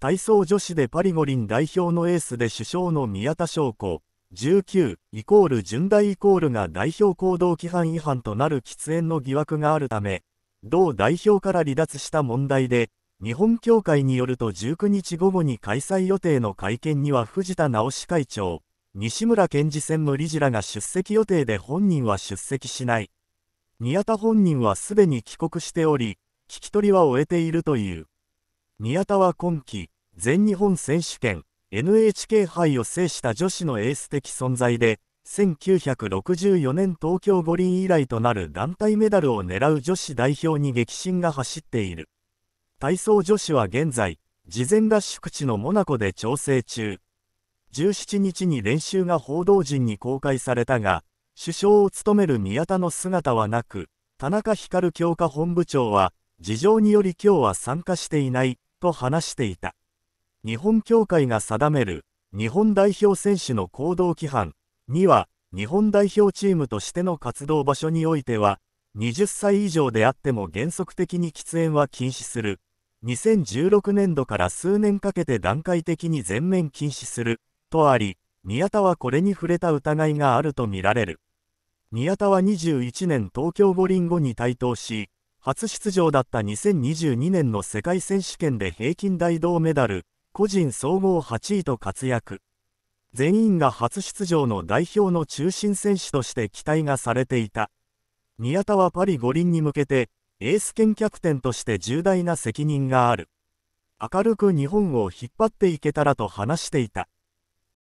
体操女子でパリ五輪代表のエースで首相の宮田翔子、19イコール順大イコールが代表行動規範違反となる喫煙の疑惑があるため、同代表から離脱した問題で、日本協会によると19日午後に開催予定の会見には藤田直司会長、西村健治専務理事らが出席予定で本人は出席しない。宮田本人はすでに帰国しており、聞き取りは終えているという。宮田は今期、全日本選手権 NHK 杯を制した女子のエース的存在で1964年東京五輪以来となる団体メダルを狙う女子代表に激震が走っている体操女子は現在事前合宿地のモナコで調整中17日に練習が報道陣に公開されたが首相を務める宮田の姿はなく田中光強化本部長は事情により今日は参加していないと話していた日本協会が定める日本代表選手の行動規範には日本代表チームとしての活動場所においては20歳以上であっても原則的に喫煙は禁止する2016年度から数年かけて段階的に全面禁止するとあり宮田はこれに触れた疑いがあるとみられる宮田は21年東京五輪後に台頭し初出場だった2022年の世界選手権で平均台銅メダル個人総合8位と活躍全員が初出場の代表の中心選手として期待がされていた宮田はパリ五輪に向けてエース兼キャプテンとして重大な責任がある明るく日本を引っ張っていけたらと話していた